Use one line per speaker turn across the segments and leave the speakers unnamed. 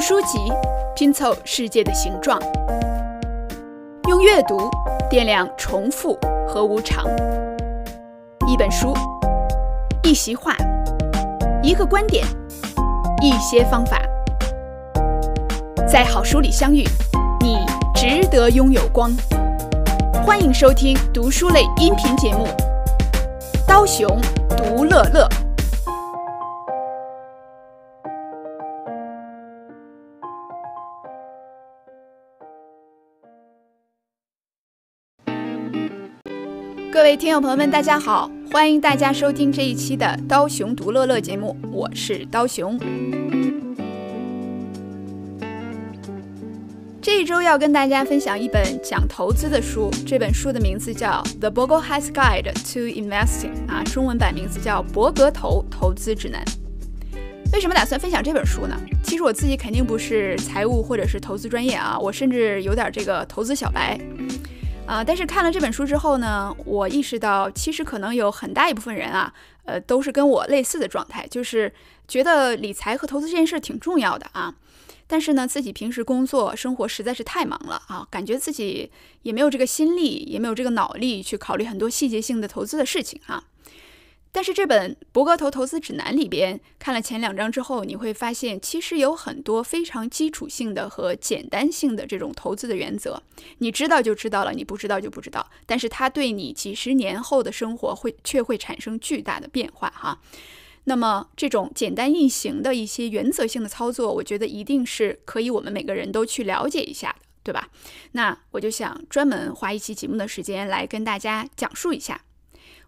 书籍拼凑世界的形状，用阅读掂量重复和无常。一本书，一席话，一个观点，一些方法，在好书里相遇，你值得拥有光。欢迎收听读书类音频节目《刀熊读乐乐》。各位听众朋友们，大家好！欢迎大家收听这一期的《刀熊独乐乐》节目，我是刀熊。这一周要跟大家分享一本讲投资的书，这本书的名字叫《The Bogle Heads Guide to Investing》，啊，中文版名字叫《伯格投投资指南》。为什么打算分享这本书呢？其实我自己肯定不是财务或者是投资专业啊，我甚至有点这个投资小白。啊，但是看了这本书之后呢，我意识到其实可能有很大一部分人啊，呃，都是跟我类似的状态，就是觉得理财和投资这件事儿挺重要的啊，但是呢，自己平时工作生活实在是太忙了啊，感觉自己也没有这个心力，也没有这个脑力去考虑很多细节性的投资的事情啊。但是这本《博格投资指南》里边看了前两章之后，你会发现其实有很多非常基础性的和简单性的这种投资的原则，你知道就知道了，你不知道就不知道。但是它对你几十年后的生活会却会产生巨大的变化哈。那么这种简单易行的一些原则性的操作，我觉得一定是可以我们每个人都去了解一下的，对吧？那我就想专门花一期节目的时间来跟大家讲述一下。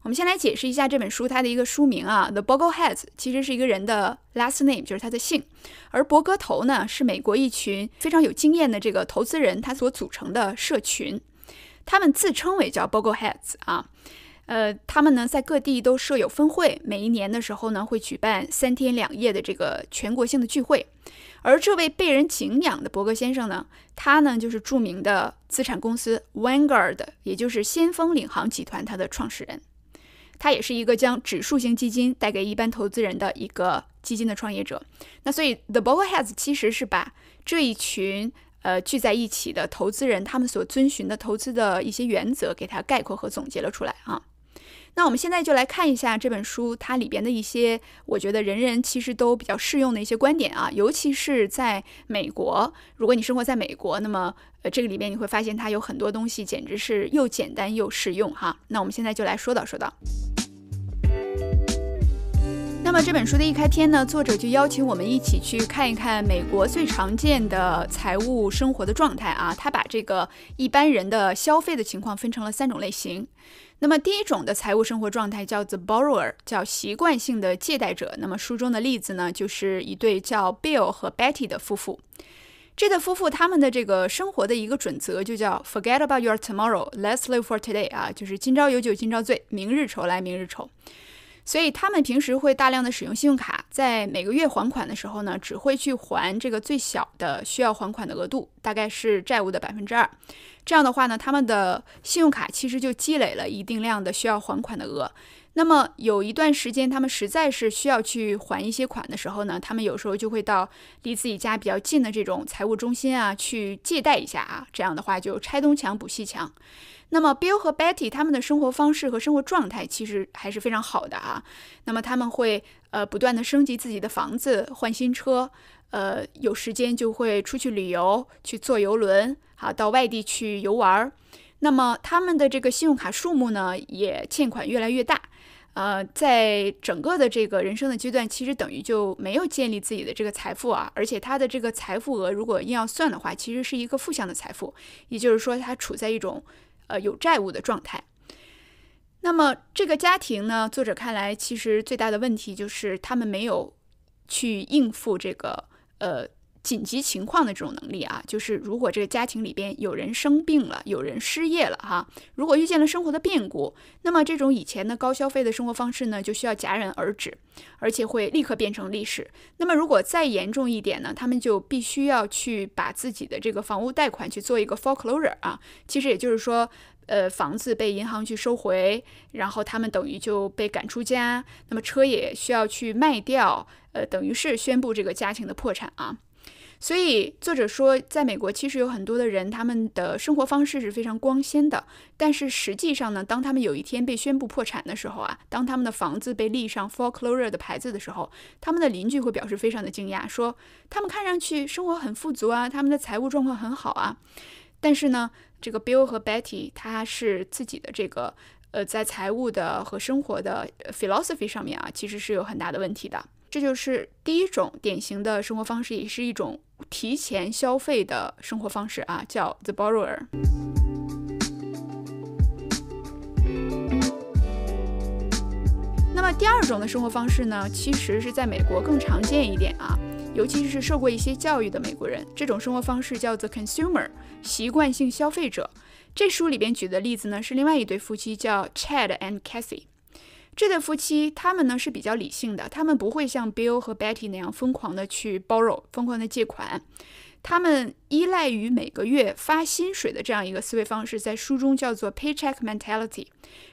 我们先来解释一下这本书，它的一个书名啊，The Bogleheads 其实是一个人的 last name，就是他的姓，而博格头呢是美国一群非常有经验的这个投资人他所组成的社群，他们自称为叫 Bogleheads 啊，呃，他们呢在各地都设有分会，每一年的时候呢会举办三天两夜的这个全国性的聚会，而这位被人敬仰的伯格先生呢，他呢就是著名的资产公司 Vanguard，也就是先锋领航集团他的创始人。他也是一个将指数型基金带给一般投资人的一个基金的创业者。那所以，The b o l l e h e a d s 其实是把这一群呃聚在一起的投资人，他们所遵循的投资的一些原则，给他概括和总结了出来啊。那我们现在就来看一下这本书它里边的一些，我觉得人人其实都比较适用的一些观点啊，尤其是在美国，如果你生活在美国，那么呃这个里面你会发现它有很多东西简直是又简单又适用哈。那我们现在就来说道说道。那么这本书的一开篇呢，作者就邀请我们一起去看一看美国最常见的财务生活的状态啊，他把这个一般人的消费的情况分成了三种类型。那么第一种的财务生活状态叫做 borrower，叫习惯性的借贷者。那么书中的例子呢，就是一对叫 Bill 和 Betty 的夫妇。这对夫妇他们的这个生活的一个准则就叫 forget about your tomorrow，let's live for today 啊，就是今朝有酒今朝醉，明日愁来明日愁。所以他们平时会大量的使用信用卡，在每个月还款的时候呢，只会去还这个最小的需要还款的额度，大概是债务的百分之二。这样的话呢，他们的信用卡其实就积累了一定量的需要还款的额。那么有一段时间他们实在是需要去还一些款的时候呢，他们有时候就会到离自己家比较近的这种财务中心啊，去借贷一下啊。这样的话就拆东墙补西墙。那么 Bill 和 Betty 他们的生活方式和生活状态其实还是非常好的啊。那么他们会呃不断的升级自己的房子，换新车，呃有时间就会出去旅游，去坐游轮，好到外地去游玩。那么他们的这个信用卡数目呢，也欠款越来越大。呃，在整个的这个人生的阶段，其实等于就没有建立自己的这个财富啊，而且他的这个财富额如果硬要算的话，其实是一个负向的财富，也就是说他处在一种。呃，有债务的状态。那么这个家庭呢？作者看来，其实最大的问题就是他们没有去应付这个呃。紧急情况的这种能力啊，就是如果这个家庭里边有人生病了，有人失业了哈，如果遇见了生活的变故，那么这种以前的高消费的生活方式呢，就需要戛然而止，而且会立刻变成历史。那么如果再严重一点呢，他们就必须要去把自己的这个房屋贷款去做一个 foreclosure 啊，其实也就是说，呃，房子被银行去收回，然后他们等于就被赶出家，那么车也需要去卖掉，呃，等于是宣布这个家庭的破产啊。所以作者说，在美国其实有很多的人，他们的生活方式是非常光鲜的。但是实际上呢，当他们有一天被宣布破产的时候啊，当他们的房子被立上 foreclosure 的牌子的时候，他们的邻居会表示非常的惊讶，说他们看上去生活很富足啊，他们的财务状况很好啊。但是呢，这个 Bill 和 Betty 他是自己的这个呃，在财务的和生活的 philosophy 上面啊，其实是有很大的问题的。这就是第一种典型的生活方式，也是一种提前消费的生活方式啊，叫 the borrower。那么第二种的生活方式呢，其实是在美国更常见一点啊，尤其是受过一些教育的美国人，这种生活方式叫 the consumer，习惯性消费者。这书里边举的例子呢，是另外一对夫妻，叫 Chad and Cassie。这对夫妻，他们呢是比较理性的，他们不会像 Bill 和 Betty 那样疯狂的去 borrow，疯狂的借款。他们依赖于每个月发薪水的这样一个思维方式，在书中叫做 paycheck mentality。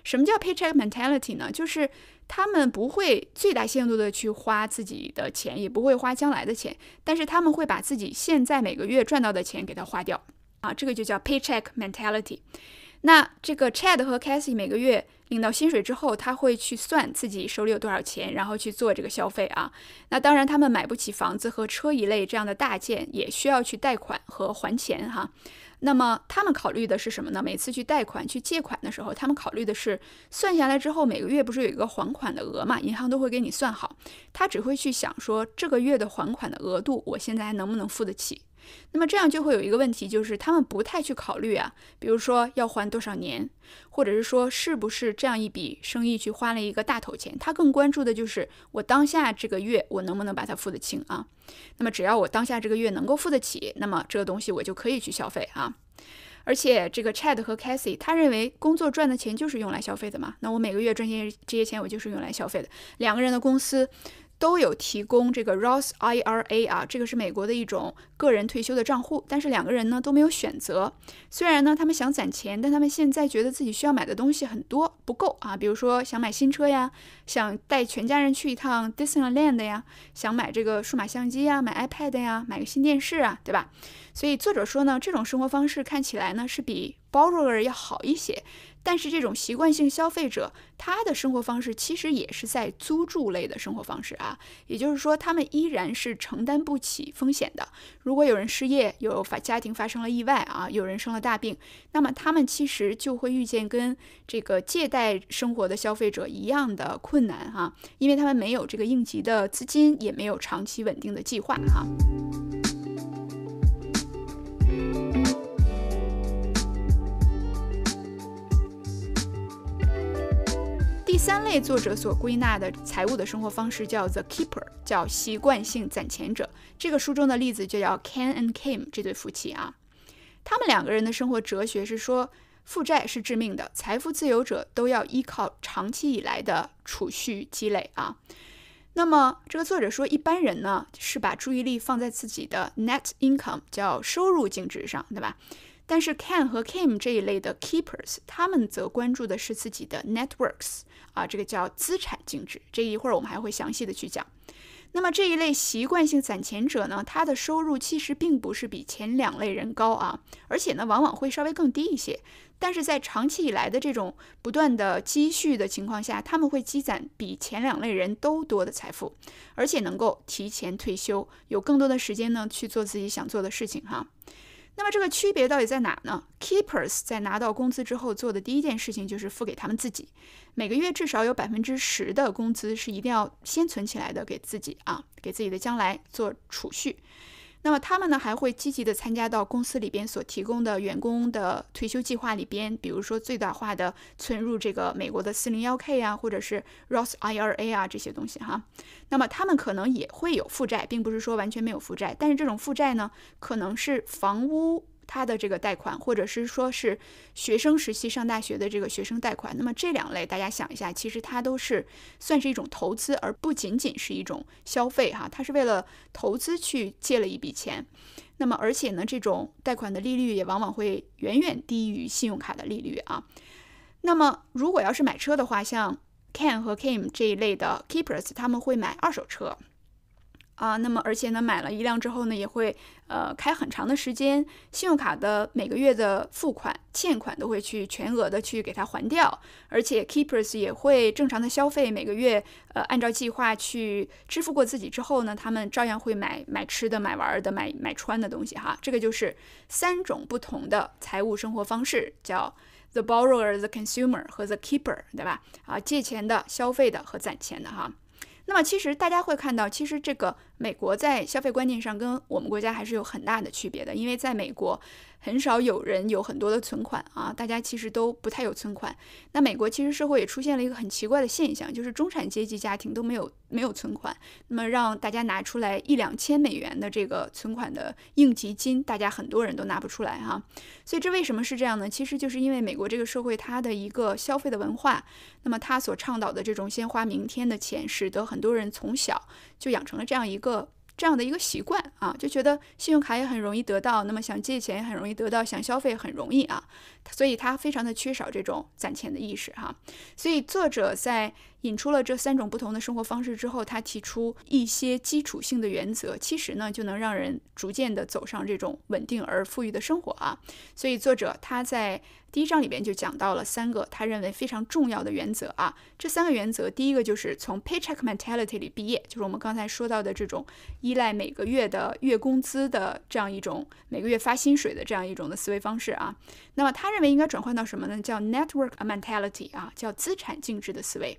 什么叫 paycheck mentality 呢？就是他们不会最大限度的去花自己的钱，也不会花将来的钱，但是他们会把自己现在每个月赚到的钱给它花掉啊，这个就叫 paycheck mentality。那这个 Chad 和 c a s e 每个月领到薪水之后，他会去算自己手里有多少钱，然后去做这个消费啊。那当然，他们买不起房子和车一类这样的大件，也需要去贷款和还钱哈。那么他们考虑的是什么呢？每次去贷款去借款的时候，他们考虑的是算下来之后，每个月不是有一个还款的额嘛？银行都会给你算好，他只会去想说这个月的还款的额度，我现在还能不能付得起？那么这样就会有一个问题，就是他们不太去考虑啊，比如说要还多少年，或者是说是不是这样一笔生意去花了一个大头钱，他更关注的就是我当下这个月我能不能把它付得清啊？那么只要我当下这个月能够付得起，那么这个东西我就可以去消费啊。而且这个 Chad 和 Cassie 他认为工作赚的钱就是用来消费的嘛？那我每个月赚些这些钱，我就是用来消费的。两个人的公司。都有提供这个 Roth IRA 啊，这个是美国的一种个人退休的账户。但是两个人呢都没有选择。虽然呢他们想攒钱，但他们现在觉得自己需要买的东西很多，不够啊。比如说想买新车呀，想带全家人去一趟 Disneyland 呀，想买这个数码相机呀，买 iPad 呀，买个新电视啊，对吧？所以作者说呢，这种生活方式看起来呢是比 borrower 要好一些。但是这种习惯性消费者，他的生活方式其实也是在租住类的生活方式啊，也就是说，他们依然是承担不起风险的。如果有人失业，有发家庭发生了意外啊，有人生了大病，那么他们其实就会遇见跟这个借贷生活的消费者一样的困难哈，因为他们没有这个应急的资金，也没有长期稳定的计划哈。三类作者所归纳的财务的生活方式叫 the keeper，叫习惯性攒钱者。这个书中的例子就叫 Ken and Kim 这对夫妻啊，他们两个人的生活哲学是说负债是致命的，财富自由者都要依靠长期以来的储蓄积累啊。那么这个作者说一般人呢是把注意力放在自己的 net income，叫收入净值上，对吧？但是，can 和 k i m 这一类的 keepers，他们则关注的是自己的 networks，啊，这个叫资产净值。这一会儿我们还会详细的去讲。那么这一类习惯性攒钱者呢，他的收入其实并不是比前两类人高啊，而且呢，往往会稍微更低一些。但是在长期以来的这种不断的积蓄的情况下，他们会积攒比前两类人都多的财富，而且能够提前退休，有更多的时间呢去做自己想做的事情，哈。那么这个区别到底在哪呢？Keepers 在拿到工资之后做的第一件事情就是付给他们自己，每个月至少有百分之十的工资是一定要先存起来的，给自己啊，给自己的将来做储蓄。那么他们呢还会积极的参加到公司里边所提供的员工的退休计划里边，比如说最大化的存入这个美国的 401k 啊，或者是 Roth IRA 啊这些东西哈。那么他们可能也会有负债，并不是说完全没有负债，但是这种负债呢可能是房屋。他的这个贷款，或者是说是学生时期上大学的这个学生贷款，那么这两类大家想一下，其实它都是算是一种投资，而不仅仅是一种消费哈。它是为了投资去借了一笔钱，那么而且呢，这种贷款的利率也往往会远远低于信用卡的利率啊。那么如果要是买车的话，像 Ken 和 Kim 这一类的 Keepers 他们会买二手车。啊，那么而且呢，买了一辆之后呢，也会呃开很长的时间，信用卡的每个月的付款欠款都会去全额的去给他还掉，而且 keepers 也会正常的消费，每个月呃按照计划去支付过自己之后呢，他们照样会买买吃的、买玩的、买买穿的东西哈。这个就是三种不同的财务生活方式，叫 the borrower、the consumer 和 the keeper，对吧？啊，借钱的、消费的和攒钱的哈。那么，其实大家会看到，其实这个美国在消费观念上跟我们国家还是有很大的区别的，因为在美国。很少有人有很多的存款啊，大家其实都不太有存款。那美国其实社会也出现了一个很奇怪的现象，就是中产阶级家庭都没有没有存款。那么让大家拿出来一两千美元的这个存款的应急金，大家很多人都拿不出来哈。所以这为什么是这样呢？其实就是因为美国这个社会它的一个消费的文化，那么它所倡导的这种先花明天的钱，使得很多人从小就养成了这样一个。这样的一个习惯啊，就觉得信用卡也很容易得到，那么想借钱也很容易得到，想消费很容易啊，所以他非常的缺少这种攒钱的意识哈，所以作者在。引出了这三种不同的生活方式之后，他提出一些基础性的原则，其实呢就能让人逐渐的走上这种稳定而富裕的生活啊。所以作者他在第一章里边就讲到了三个他认为非常重要的原则啊。这三个原则，第一个就是从 paycheck mentality 里毕业，就是我们刚才说到的这种依赖每个月的月工资的这样一种每个月发薪水的这样一种的思维方式啊。那么他认为应该转换到什么呢？叫 network mentality 啊，叫资产净值的思维。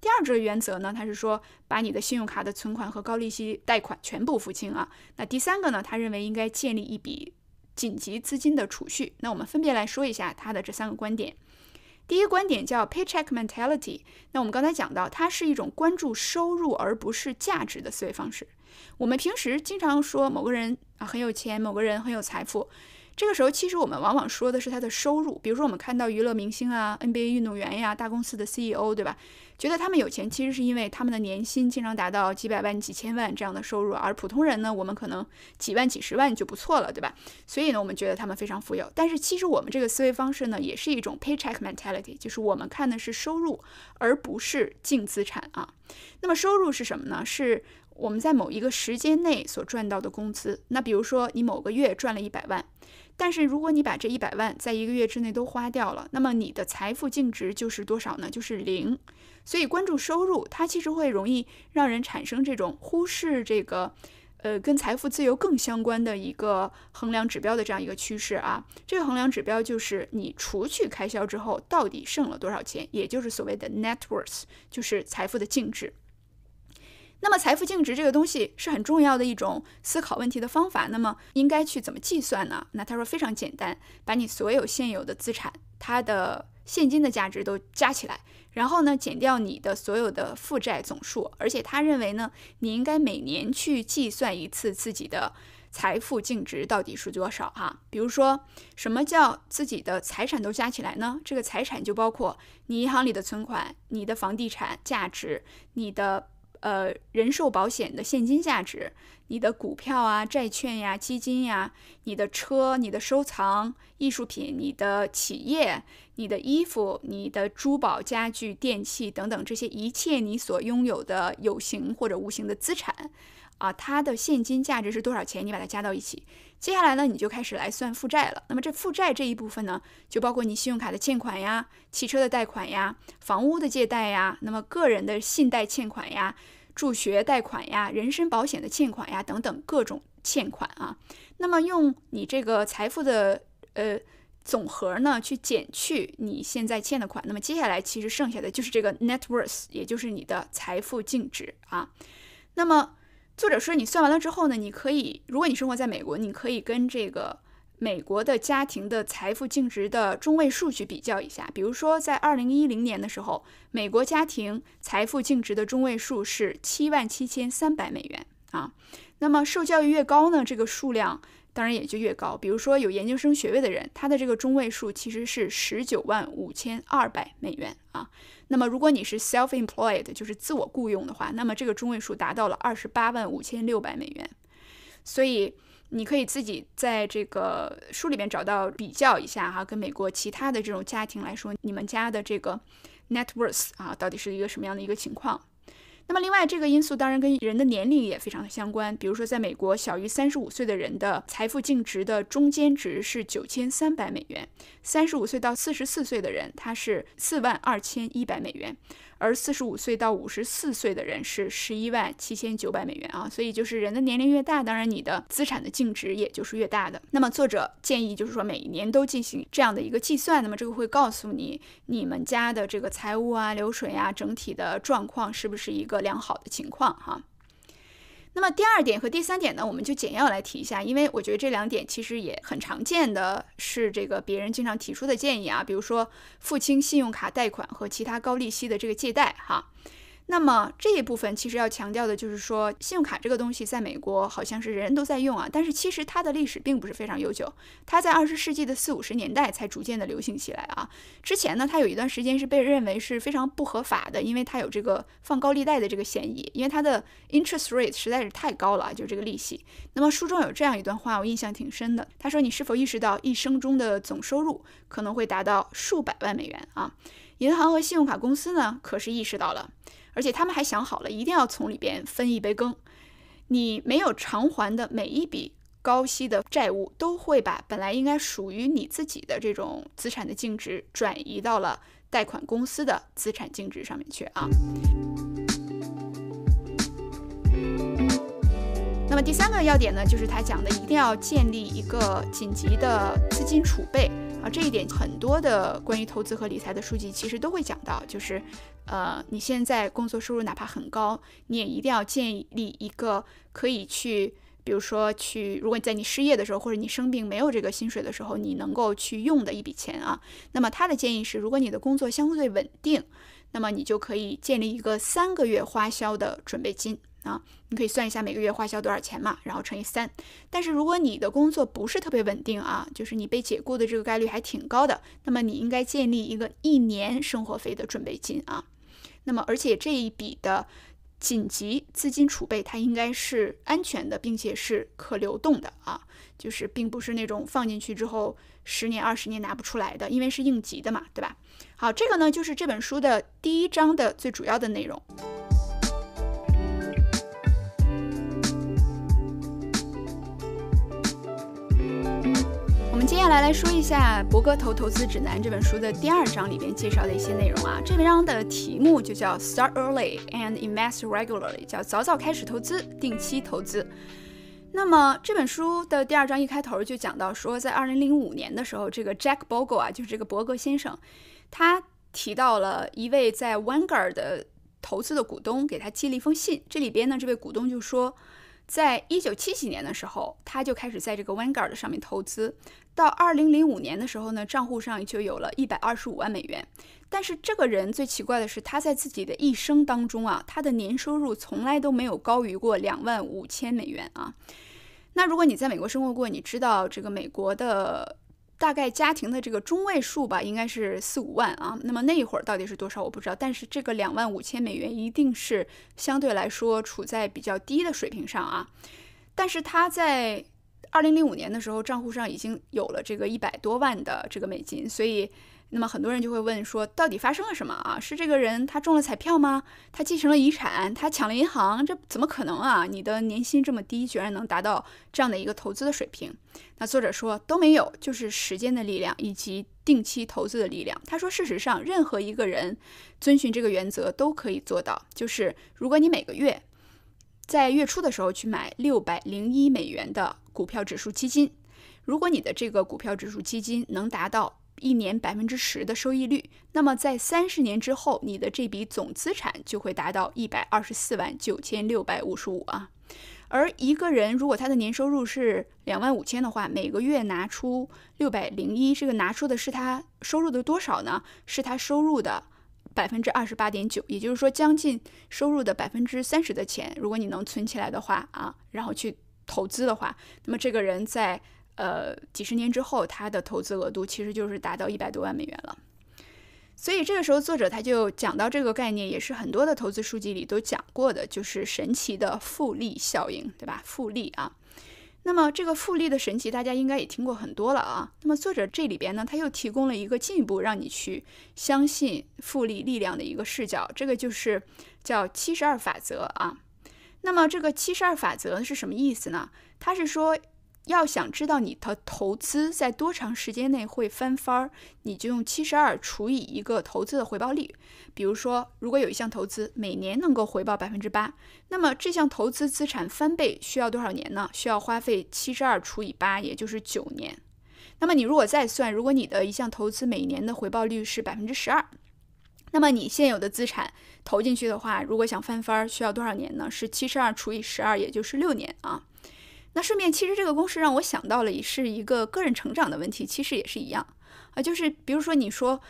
第二个原则呢，他是说把你的信用卡的存款和高利息贷款全部付清啊。那第三个呢，他认为应该建立一笔紧急资金的储蓄。那我们分别来说一下他的这三个观点。第一个观点叫 paycheck mentality，那我们刚才讲到，它是一种关注收入而不是价值的思维方式。我们平时经常说某个人啊很有钱，某个人很有财富。这个时候，其实我们往往说的是他的收入。比如说，我们看到娱乐明星啊、NBA 运动员呀、大公司的 CEO，对吧？觉得他们有钱，其实是因为他们的年薪经常达到几百万、几千万这样的收入，而普通人呢，我们可能几万、几十万就不错了，对吧？所以呢，我们觉得他们非常富有。但是，其实我们这个思维方式呢，也是一种 paycheck mentality，就是我们看的是收入，而不是净资产啊。那么，收入是什么呢？是我们在某一个时间内所赚到的工资。那比如说，你某个月赚了一百万。但是如果你把这一百万在一个月之内都花掉了，那么你的财富净值就是多少呢？就是零。所以关注收入，它其实会容易让人产生这种忽视这个，呃，跟财富自由更相关的一个衡量指标的这样一个趋势啊。这个衡量指标就是你除去开销之后到底剩了多少钱，也就是所谓的 net worth，就是财富的净值。那么，财富净值这个东西是很重要的一种思考问题的方法。那么，应该去怎么计算呢？那他说非常简单，把你所有现有的资产，它的现金的价值都加起来，然后呢，减掉你的所有的负债总数。而且他认为呢，你应该每年去计算一次自己的财富净值到底是多少哈。比如说，什么叫自己的财产都加起来呢？这个财产就包括你银行里的存款、你的房地产价值、你的。呃，人寿保险的现金价值。你的股票啊、债券呀、基金呀，你的车、你的收藏、艺术品、你的企业、你的衣服、你的珠宝、家具、电器等等，这些一切你所拥有的有形或者无形的资产，啊，它的现金价值是多少钱？你把它加到一起。接下来呢，你就开始来算负债了。那么这负债这一部分呢，就包括你信用卡的欠款呀、汽车的贷款呀、房屋的借贷呀，那么个人的信贷欠款呀。助学贷款呀、人身保险的欠款呀等等各种欠款啊，那么用你这个财富的呃总和呢，去减去你现在欠的款，那么接下来其实剩下的就是这个 net worth，也就是你的财富净值啊。那么作者说，你算完了之后呢，你可以，如果你生活在美国，你可以跟这个。美国的家庭的财富净值的中位数去比较一下，比如说在二零一零年的时候，美国家庭财富净值的中位数是七万七千三百美元啊。那么受教育越高呢，这个数量当然也就越高。比如说有研究生学位的人，他的这个中位数其实是十九万五千二百美元啊。那么如果你是 self-employed，就是自我雇佣的话，那么这个中位数达到了二十八万五千六百美元。所以。你可以自己在这个书里面找到比较一下哈，跟美国其他的这种家庭来说，你们家的这个 net worth 啊，到底是一个什么样的一个情况？那么另外这个因素当然跟人的年龄也非常的相关，比如说在美国，小于三十五岁的人的财富净值的中间值是九千三百美元，三十五岁到四十四岁的人，他是四万二千一百美元。而四十五岁到五十四岁的人是十一万七千九百美元啊，所以就是人的年龄越大，当然你的资产的净值也就是越大的。那么作者建议就是说每年都进行这样的一个计算，那么这个会告诉你你们家的这个财务啊、流水啊整体的状况是不是一个良好的情况哈。那么第二点和第三点呢，我们就简要来提一下，因为我觉得这两点其实也很常见的是这个别人经常提出的建议啊，比如说付清信用卡贷款和其他高利息的这个借贷哈。那么这一部分其实要强调的就是说，信用卡这个东西在美国好像是人人都在用啊，但是其实它的历史并不是非常悠久，它在二十世纪的四五十年代才逐渐的流行起来啊。之前呢，它有一段时间是被认为是非常不合法的，因为它有这个放高利贷的这个嫌疑，因为它的 interest rate 实在是太高了啊，就这个利息。那么书中有这样一段话，我印象挺深的，他说：“你是否意识到一生中的总收入可能会达到数百万美元啊？银行和信用卡公司呢，可是意识到了。”而且他们还想好了，一定要从里边分一杯羹。你没有偿还的每一笔高息的债务，都会把本来应该属于你自己的这种资产的净值，转移到了贷款公司的资产净值上面去啊。那么第三个要点呢，就是他讲的，一定要建立一个紧急的资金储备。这一点，很多的关于投资和理财的书籍其实都会讲到，就是，呃，你现在工作收入哪怕很高，你也一定要建立一个可以去，比如说去，如果在你失业的时候或者你生病没有这个薪水的时候，你能够去用的一笔钱啊。那么他的建议是，如果你的工作相对稳定，那么你就可以建立一个三个月花销的准备金。啊，你可以算一下每个月花销多少钱嘛，然后乘以三。但是如果你的工作不是特别稳定啊，就是你被解雇的这个概率还挺高的，那么你应该建立一个一年生活费的准备金啊。那么而且这一笔的紧急资金储备，它应该是安全的，并且是可流动的啊，就是并不是那种放进去之后十年二十年拿不出来的，因为是应急的嘛，对吧？好，这个呢就是这本书的第一章的最主要的内容。来来说一下《博格投投资指南》这本书的第二章里边介绍的一些内容啊。这篇文章的题目就叫 “Start Early and Invest Regularly”，叫早早开始投资，定期投资。那么这本书的第二章一开头就讲到说，在二零零五年的时候，这个 Jack Bogle 啊，就是这个伯格先生，他提到了一位在 Vanguard 的投资的股东给他寄了一封信。这里边呢，这位股东就说。在一九七几年的时候，他就开始在这个 Vanguard 上面投资，到二零零五年的时候呢，账户上就有了一百二十五万美元。但是这个人最奇怪的是，他在自己的一生当中啊，他的年收入从来都没有高于过两万五千美元啊。那如果你在美国生活过，你知道这个美国的。大概家庭的这个中位数吧，应该是四五万啊。那么那一会儿到底是多少，我不知道。但是这个两万五千美元一定是相对来说处在比较低的水平上啊。但是他在二零零五年的时候，账户上已经有了这个一百多万的这个美金，所以。那么很多人就会问说，到底发生了什么啊？是这个人他中了彩票吗？他继承了遗产，他抢了银行，这怎么可能啊？你的年薪这么低，居然能达到这样的一个投资的水平？那作者说都没有，就是时间的力量以及定期投资的力量。他说，事实上任何一个人遵循这个原则都可以做到。就是如果你每个月在月初的时候去买六百零一美元的股票指数基金，如果你的这个股票指数基金能达到。一年百分之十的收益率，那么在三十年之后，你的这笔总资产就会达到一百二十四万九千六百五十五啊。而一个人如果他的年收入是两万五千的话，每个月拿出六百零一，这个拿出的是他收入的多少呢？是他收入的百分之二十八点九，也就是说将近收入的百分之三十的钱，如果你能存起来的话啊，然后去投资的话，那么这个人在。呃，几十年之后，它的投资额度其实就是达到一百多万美元了。所以这个时候，作者他就讲到这个概念，也是很多的投资书籍里都讲过的，就是神奇的复利效应，对吧？复利啊。那么这个复利的神奇，大家应该也听过很多了啊。那么作者这里边呢，他又提供了一个进一步让你去相信复利力量的一个视角，这个就是叫七十二法则啊。那么这个七十二法则是什么意思呢？他是说。要想知道你的投资在多长时间内会翻番儿，你就用七十二除以一个投资的回报率。比如说，如果有一项投资每年能够回报百分之八，那么这项投资资产翻倍需要多少年呢？需要花费七十二除以八，也就是九年。那么你如果再算，如果你的一项投资每年的回报率是百分之十二，那么你现有的资产投进去的话，如果想翻番儿，需要多少年呢？是七十二除以十二，也就是六年啊。那顺便，其实这个公式让我想到了，也是一个个人成长的问题，其实也是一样，啊，就是比如说你说，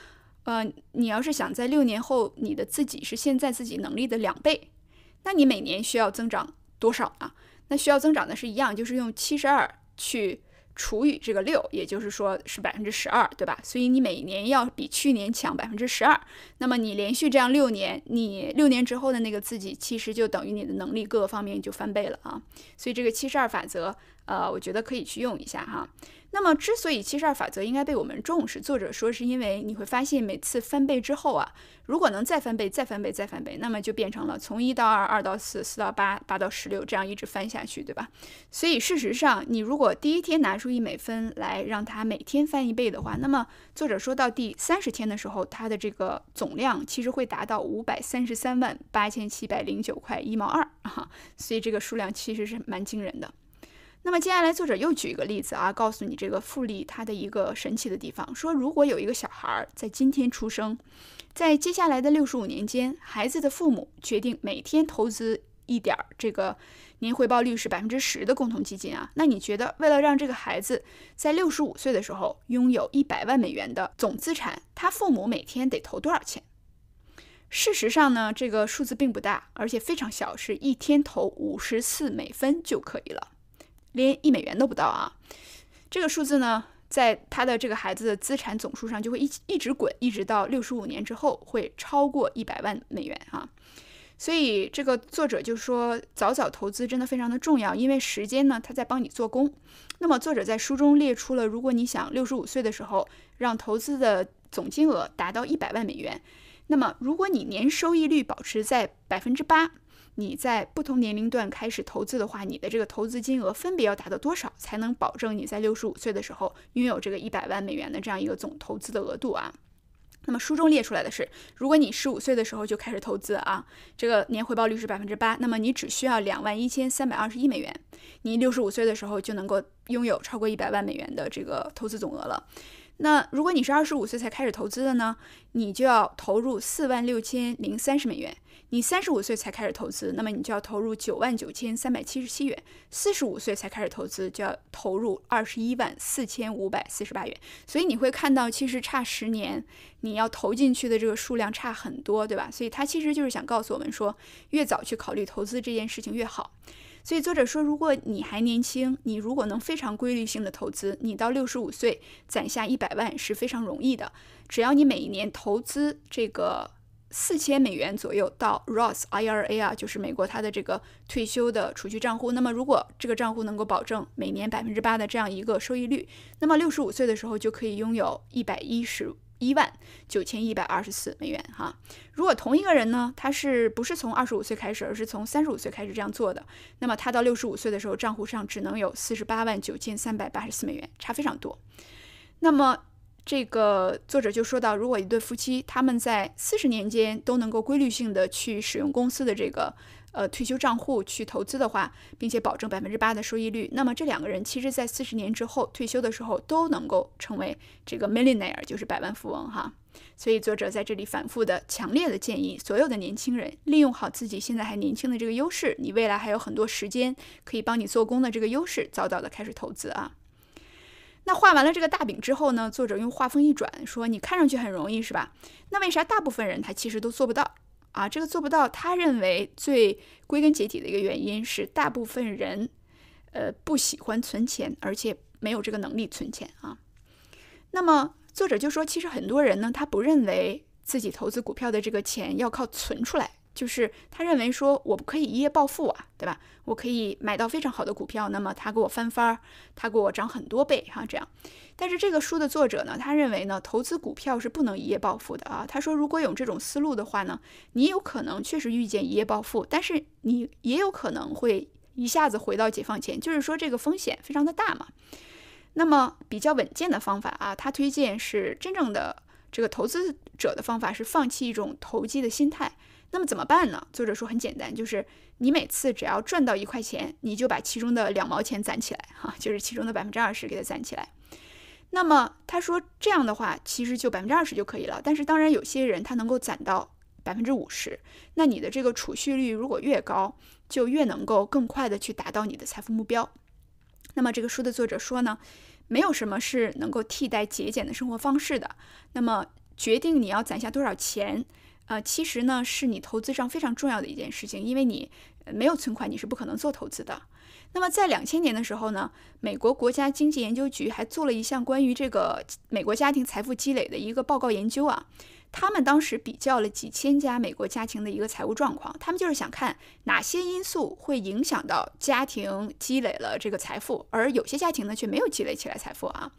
呃，你要是想在六年后你的自己是现在自己能力的两倍，那你每年需要增长多少呢？那需要增长的是一样，就是用七十二去。除以这个六，也就是说是百分之十二，对吧？所以你每年要比去年强百分之十二。那么你连续这样六年，你六年之后的那个自己，其实就等于你的能力各个方面就翻倍了啊。所以这个七十二法则，呃，我觉得可以去用一下哈。那么，之所以七十二法则应该被我们重视，作者说是因为你会发现每次翻倍之后啊，如果能再翻倍、再翻倍、再翻倍，那么就变成了从一到二、二到四、四到八、八到十六，这样一直翻下去，对吧？所以事实上，你如果第一天拿出一美分来让它每天翻一倍的话，那么作者说到第三十天的时候，它的这个总量其实会达到五百三十三万八千七百零九块一毛二哈，所以这个数量其实是蛮惊人的。那么接下来，作者又举一个例子啊，告诉你这个复利它的一个神奇的地方。说如果有一个小孩儿在今天出生，在接下来的六十五年间，孩子的父母决定每天投资一点儿，这个年回报率是百分之十的共同基金啊。那你觉得，为了让这个孩子在六十五岁的时候拥有一百万美元的总资产，他父母每天得投多少钱？事实上呢，这个数字并不大，而且非常小，是一天投五十四美分就可以了。连一美元都不到啊！这个数字呢，在他的这个孩子的资产总数上就会一一直滚，一直到六十五年之后会超过一百万美元啊！所以这个作者就说，早早投资真的非常的重要，因为时间呢，他在帮你做工。那么作者在书中列出了，如果你想六十五岁的时候让投资的总金额达到一百万美元，那么如果你年收益率保持在百分之八。你在不同年龄段开始投资的话，你的这个投资金额分别要达到多少，才能保证你在六十五岁的时候拥有这个一百万美元的这样一个总投资的额度啊？那么书中列出来的是，如果你十五岁的时候就开始投资啊，这个年回报率是百分之八，那么你只需要两万一千三百二十一美元，你六十五岁的时候就能够拥有超过一百万美元的这个投资总额了。那如果你是二十五岁才开始投资的呢，你就要投入四万六千零三十美元。你三十五岁才开始投资，那么你就要投入九万九千三百七十七元；四十五岁才开始投资，就要投入二十一万四千五百四十八元。所以你会看到，其实差十年，你要投进去的这个数量差很多，对吧？所以他其实就是想告诉我们说，越早去考虑投资这件事情越好。所以作者说，如果你还年轻，你如果能非常规律性的投资，你到六十五岁攒下一百万是非常容易的，只要你每一年投资这个。四千美元左右到 r o s h IRA 啊，就是美国它的这个退休的储蓄账户。那么，如果这个账户能够保证每年百分之八的这样一个收益率，那么六十五岁的时候就可以拥有一百一十一万九千一百二十四美元哈。如果同一个人呢，他是不是从二十五岁开始，而是从三十五岁开始这样做的，那么他到六十五岁的时候，账户上只能有四十八万九千三百八十四美元，差非常多。那么这个作者就说到，如果一对夫妻他们在四十年间都能够规律性的去使用公司的这个呃退休账户去投资的话，并且保证百分之八的收益率，那么这两个人其实在四十年之后退休的时候都能够成为这个 millionaire，就是百万富翁哈。所以作者在这里反复的强烈的建议所有的年轻人利用好自己现在还年轻的这个优势，你未来还有很多时间可以帮你做工的这个优势，早早的开始投资啊。那画完了这个大饼之后呢？作者用画风一转，说：“你看上去很容易，是吧？那为啥大部分人他其实都做不到啊？这个做不到，他认为最归根结底的一个原因是，大部分人，呃，不喜欢存钱，而且没有这个能力存钱啊。那么作者就说，其实很多人呢，他不认为自己投资股票的这个钱要靠存出来。”就是他认为说我可以一夜暴富啊，对吧？我可以买到非常好的股票，那么他给我翻番儿，他给我涨很多倍哈，这样。但是这个书的作者呢，他认为呢，投资股票是不能一夜暴富的啊。他说，如果有这种思路的话呢，你有可能确实遇见一夜暴富，但是你也有可能会一下子回到解放前，就是说这个风险非常的大嘛。那么比较稳健的方法啊，他推荐是真正的这个投资者的方法是放弃一种投机的心态。那么怎么办呢？作者说很简单，就是你每次只要赚到一块钱，你就把其中的两毛钱攒起来，哈，就是其中的百分之二十给它攒起来。那么他说这样的话，其实就百分之二十就可以了。但是当然，有些人他能够攒到百分之五十。那你的这个储蓄率如果越高，就越能够更快的去达到你的财富目标。那么这个书的作者说呢，没有什么是能够替代节俭的生活方式的。那么决定你要攒下多少钱。呃，其实呢，是你投资上非常重要的一件事情，因为你没有存款，你是不可能做投资的。那么在两千年的时候呢，美国国家经济研究局还做了一项关于这个美国家庭财富积累的一个报告研究啊。他们当时比较了几千家美国家庭的一个财务状况，他们就是想看哪些因素会影响到家庭积累了这个财富，而有些家庭呢却没有积累起来财富啊。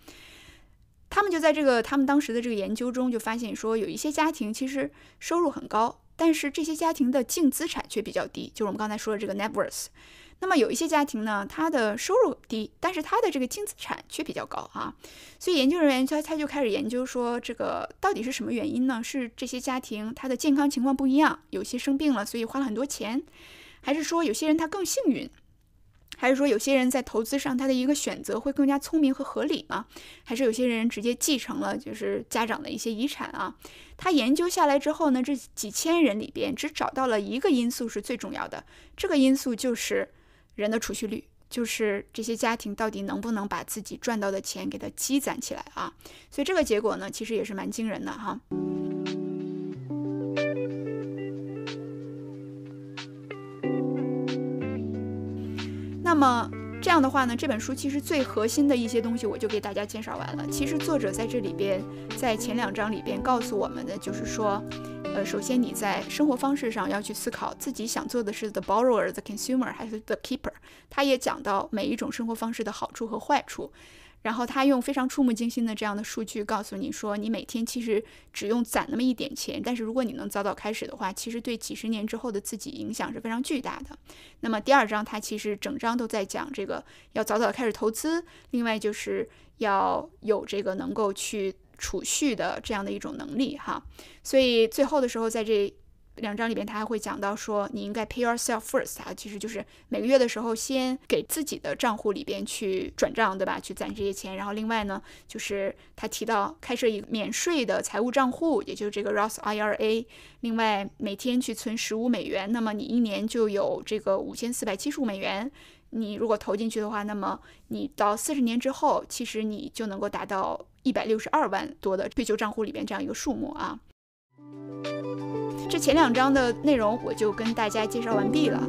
他们就在这个他们当时的这个研究中就发现说，有一些家庭其实收入很高，但是这些家庭的净资产却比较低，就是我们刚才说的这个 net worth。那么有一些家庭呢，他的收入低，但是他的这个净资产却比较高啊。所以研究人员他他就开始研究说，这个到底是什么原因呢？是这些家庭他的健康情况不一样，有些生病了，所以花了很多钱，还是说有些人他更幸运？还是说，有些人在投资上他的一个选择会更加聪明和合理吗？还是有些人直接继承了就是家长的一些遗产啊？他研究下来之后呢，这几千人里边只找到了一个因素是最重要的，这个因素就是人的储蓄率，就是这些家庭到底能不能把自己赚到的钱给它积攒起来啊？所以这个结果呢，其实也是蛮惊人的哈。那么这样的话呢，这本书其实最核心的一些东西我就给大家介绍完了。其实作者在这里边，在前两章里边告诉我们的就是说，呃，首先你在生活方式上要去思考自己想做的是 the borrower，the consumer 还是 the keeper。他也讲到每一种生活方式的好处和坏处。然后他用非常触目惊心的这样的数据告诉你说，你每天其实只用攒那么一点钱，但是如果你能早早开始的话，其实对几十年之后的自己影响是非常巨大的。那么第二章他其实整章都在讲这个要早早开始投资，另外就是要有这个能够去储蓄的这样的一种能力哈。所以最后的时候在这。两章里边，他还会讲到说，你应该 pay yourself first，啊，其实就是每个月的时候先给自己的账户里边去转账，对吧？去攒这些钱。然后另外呢，就是他提到开设一个免税的财务账户，也就是这个 Roth IRA，另外每天去存十五美元，那么你一年就有这个五千四百七十五美元。你如果投进去的话，那么你到四十年之后，其实你就能够达到一百六十二万多的退休账户里边这样一个数目啊。这前两章的内容，我就跟大家介绍完毕了。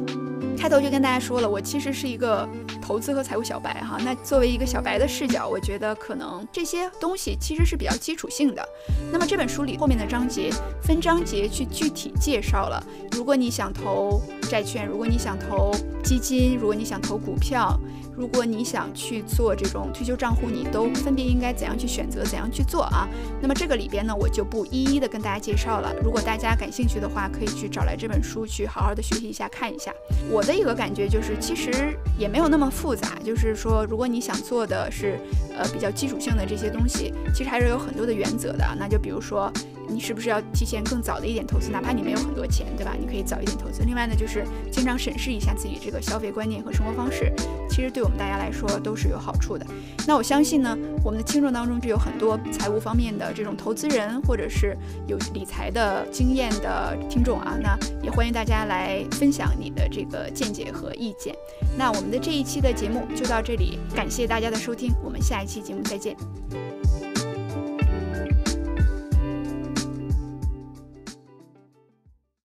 开头就跟大家说了，我其实是一个投资和财务小白哈。那作为一个小白的视角，我觉得可能这些东西其实是比较基础性的。那么这本书里后面的章节，分章节去具体介绍了。如果你想投债券，如果你想投基金，如果你想投股票，如果你想去做这种退休账户，你都分别应该怎样去选择，怎样去做啊？那么这个里边呢，我就不一一的跟大家介绍了。如果大家感兴趣的话，可以去找来这本书，去好好的学习一下，看一下。我的。的一个感觉就是，其实也没有那么复杂。就是说，如果你想做的是，呃，比较基础性的这些东西，其实还是有很多的原则的。那就比如说。你是不是要提前更早的一点投资？哪怕你没有很多钱，对吧？你可以早一点投资。另外呢，就是经常审视一下自己这个消费观念和生活方式，其实对我们大家来说都是有好处的。那我相信呢，我们的听众当中就有很多财务方面的这种投资人，或者是有理财的经验的听众啊，那也欢迎大家来分享你的这个见解和意见。那我们的这一期的节目就到这里，感谢大家的收听，我们下一期节目再见。